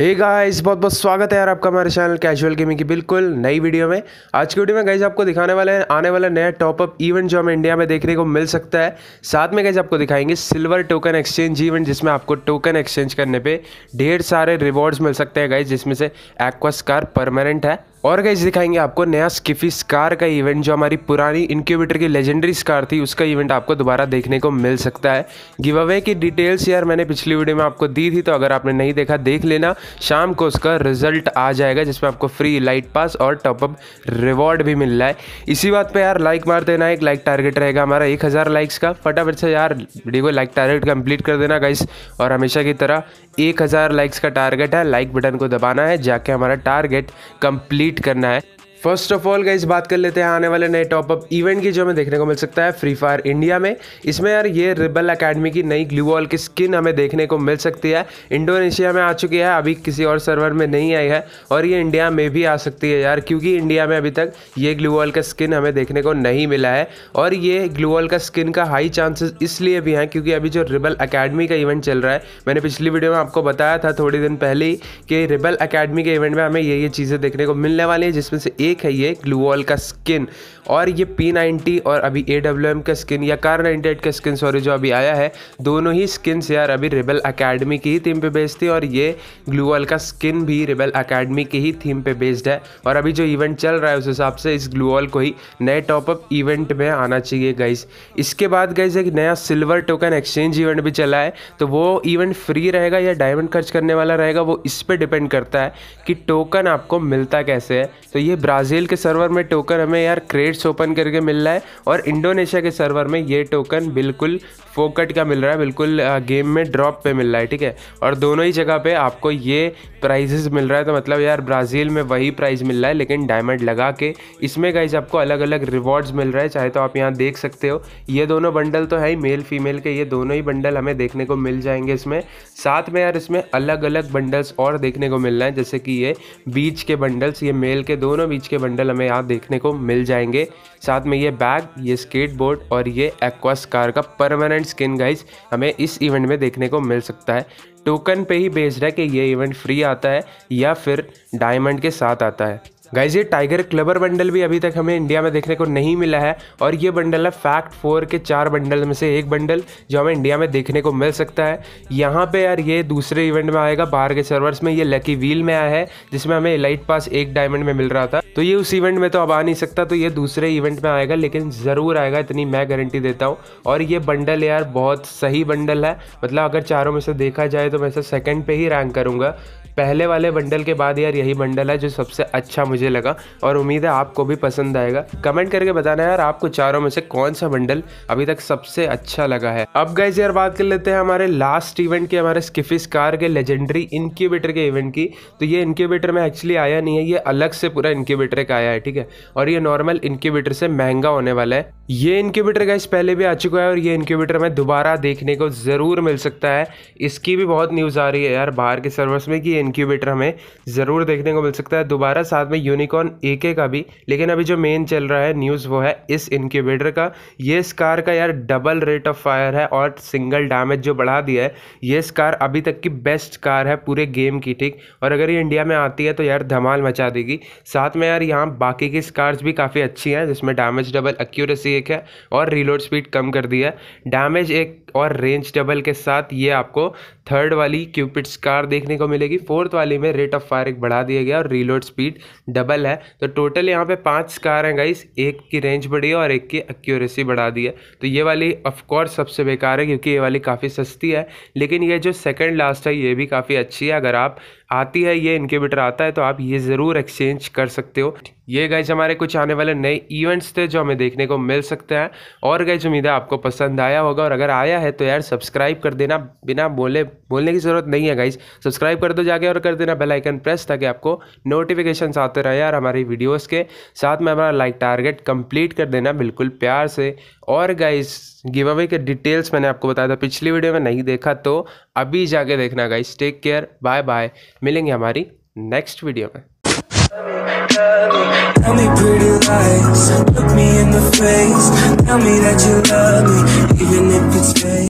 hey guys बहुत बहुत स्वागत है यार आपका हमारे चैनल कैजुअल गेमिंग की बिल्कुल नई वीडियो में आज की वीडियो में गाइस आपको दिखाने वाले हैं आने वाला नया टॉपअप इवेंट जो हमें इंडिया में देखने को मिल सकता है साथ में गाइस आपको दिखाएंगे सिल्वर टोकन एक्सचेंज इवेंट जिसमें आपको टोकन एक्सचेंज करने पे ढेर सारे रिवॉर्ड्स मिल सकते हैं गाइज जिसमें से एक्वास्कार परमानेंट है और गाइज दिखाएंगे आपको नया स्किफी स्कार का इवेंट जो हमारी पुरानी इंक्यूबेटर की लेजेंडरी स्कार थी उसका इवेंट आपको दोबारा देखने को मिल सकता है गिव अवे की डिटेल्स यार मैंने पिछली वीडियो में आपको दी थी तो अगर आपने नहीं देखा देख लेना शाम को उसका रिजल्ट आ जाएगा जिसमें आपको फ्री लाइट पास और टॉपअप रिवॉर्ड भी मिल रहा है इसी बात पर यार लाइक मार देना एक लाइक टारगेट रहेगा हमारा एक हज़ार लाइक्स का फटाफट से यार वीडियो को लाइक टारगेट कंप्लीट कर देना गाइस और हमेशा की तरह एक हज़ार लाइक्स का टारगेट है लाइक बटन को दबाना है जाके हमारा टारगेट कंप्लीट डिलीट करना है फर्स्ट ऑफ ऑल गाइज बात कर लेते हैं आने वाले नए टॉप अप इवेंट की जो हमें देखने को मिल सकता है फ्री फायर इंडिया में इसमें यार ये रिबल अकेडमी की नई ग्लू वॉल की स्किन हमें देखने को मिल सकती है इंडोनेशिया में आ चुकी है अभी किसी और सर्वर में नहीं आई है और ये इंडिया में भी आ सकती है यार क्योंकि इंडिया में अभी तक ये ग्लू वॉल का स्किन हमें देखने को नहीं मिला है और ये ग्लू वॉल का स्किन का हाई चांसेस इसलिए भी हैं क्योंकि अभी जो रिबल अकेडमी का इवेंट चल रहा है मैंने पिछली वीडियो में आपको बताया था थोड़े दिन पहले ही कि रिबल अकेडमी के इवेंट में हमें ये ये चीज़ें देखने को मिलने वाली है जिसमें से एक है ये ग्लूवॉल का स्किन और ये P90 और अभी ए का स्किन या कार नाइन्टी का स्किन सॉरी जो अभी आया है दोनों ही स्किन्स यार अभी रिबल अकेडमी की ही थीम पे बेस्ड थी और ये ग्लूवॉल का स्किन भी रिबल अकेडमी की ही थीम पे बेस्ड है और अभी जो इवेंट चल रहा है उस हिसाब से इस ग्लूवॉल को ही नए टॉपअप इवेंट में आना चाहिए गाइज इसके बाद गाइज एक नया सिल्वर टोकन एक्सचेंज इवेंट भी चला है तो वो इवेंट फ्री रहेगा या डायमंड खर्च करने वाला रहेगा वो इस पर डिपेंड करता है कि टोकन आपको मिलता कैसे है तो ये ब्रा ब्राज़ील के सर्वर में टोकन हमें यार क्रेट्स ओपन करके मिल रहा है और इंडोनेशिया के सर्वर में ये टोकन बिल्कुल फोकट का मिल रहा है बिल्कुल गेम में ड्रॉप पे मिल रहा है ठीक है और दोनों ही जगह पे आपको ये प्राइजेस मिल रहा है तो मतलब यार ब्राज़ील में वही प्राइज़ मिल रहा है लेकिन डायमंड लगा के इसमें गाइज आपको अलग अलग रिवॉर्ड्स मिल रहा है चाहे तो आप यहाँ देख सकते हो ये दोनों बंडल तो है ही मेल फीमेल के ये दोनों ही बंडल हमें देखने को मिल जाएंगे इसमें साथ में यार इसमें अलग अलग बंडल्स और देखने को मिल रहे हैं जैसे कि ये बीच के बंडल्स ये मेल के दोनों बीच के बंडल हमें यहाँ देखने को मिल जाएंगे साथ में ये बैग ये स्केटबोर्ड और ये एक्वास कार का परमानेंट स्किन गाइज हमें इस इवेंट में देखने को मिल सकता है टोकन पे ही बेस्ड है कि ये इवेंट फ्री आता है या फिर डायमंड के साथ आता है गाइज ये टाइगर क्लबर बंडल भी अभी तक हमें इंडिया में देखने को नहीं मिला है और ये बंडल है फैक्ट फोर के चार बंडल में से एक बंडल जो हमें इंडिया में देखने को मिल सकता है यहाँ पे यार ये दूसरे इवेंट में आएगा बाहर के सर्वर्स में ये लकी व्हील में आया है जिसमें हमें लाइट पास एक डायमंड में मिल रहा था तो ये उस इवेंट में तो अब आ नहीं सकता तो ये दूसरे इवेंट में आएगा लेकिन ज़रूर आएगा इतनी मैं गारंटी देता हूँ और ये बंडल यार बहुत सही बंडल है मतलब अगर चारों में से देखा जाए तो मैं इसे सेकेंड पे ही रैंक करूँगा पहले वाले बंडल के बाद यार यही बंडल है जो सबसे अच्छा मुझे लगा और उम्मीद है आपको भी पसंद आएगा कमेंट करके बताना यार आपको चारों में से कौन सा बंडल अभी तक सबसे अच्छा लगा है अब गाइज यार बात कर लेते हैं हमारे लास्ट इवेंट के हमारे स्किफिस कार के लेजेंडरी इंक्यूबेटर के इवेंट की तो ये इंक्यूबेटर में एक्चुअली आया नहीं है ये अलग से पूरा इंक्यूबेटर का आया है ठीक है और ये नॉर्मल इंक्यूबेटर से महंगा होने वाला है ये इंक्यूबेटर गाइज पहले भी आ चुका है और ये इंक्यूबेटर में दोबारा देखने को जरूर मिल सकता है इसकी भी बहुत न्यूज़ आ रही है यार बाहर के सर्वर्स में कि इंक्यूबेटर हमें ज़रूर देखने को मिल सकता है दोबारा साथ में यूनिकॉर्न ए के का भी लेकिन अभी जो मेन चल रहा है न्यूज़ वो है इस इंक्यूबेटर का ये इस कार का यार डबल रेट ऑफ फायर है और सिंगल डैमेज जो बढ़ा दिया है ये इस कार अभी तक की बेस्ट कार है पूरे गेम की ठीक और अगर ये इंडिया में आती है तो यार धमाल मचा देगी साथ में यार यहाँ बाकी की कार्स भी काफ़ी अच्छी हैं जिसमें डैमेज डबल एक्यूरेसी एक है और रीलोड स्पीड कम कर दिया है डैमेज एक और रेंज डबल के साथ ये आपको थर्ड वाली क्यूपिट्स कार देखने को मिलेगी फोर्थ फोर्थ वाली में रेट ऑफ फायर एक बढ़ा दिया गया और रीलोड स्पीड डबल है तो टोटल यहाँ पे पांच कार हैं गाइस एक की रेंज बढ़ी है और एक की एक्यूरेसी बढ़ा दी है तो ये वाली ऑफकोर्स सबसे बेकार है क्योंकि ये वाली काफ़ी सस्ती है लेकिन ये जो सेकेंड लास्ट है ये भी काफ़ी अच्छी है अगर आप आती है ये इनकेबिटर आता है तो आप ये ज़रूर एक्सचेंज कर सकते हो ये गाइज हमारे कुछ आने वाले नए इवेंट्स थे जो हमें देखने को मिल सकते हैं और गाइज उम्मीद है आपको पसंद आया होगा और अगर आया है तो यार सब्सक्राइब कर देना बिना बोले बोलने की ज़रूरत नहीं है गाइज सब्सक्राइब कर दो जाके और कर देना बेल आइकन प्रेस ताकि आपको नोटिफिकेशन आते रहे यार हमारी वीडियोस के साथ में हमारा लाइक टारगेट कंप्लीट कर देना बिल्कुल प्यार से और गाइज गिव अवे के डिटेल्स मैंने आपको बताया था पिछली वीडियो में नहीं देखा तो अभी जाके देखना guys take care bye bye मिलेंगे हमारी नेक्स्ट वीडियो में Tell me pretty lies, look me in the face Tell me that you love me, even if it's fake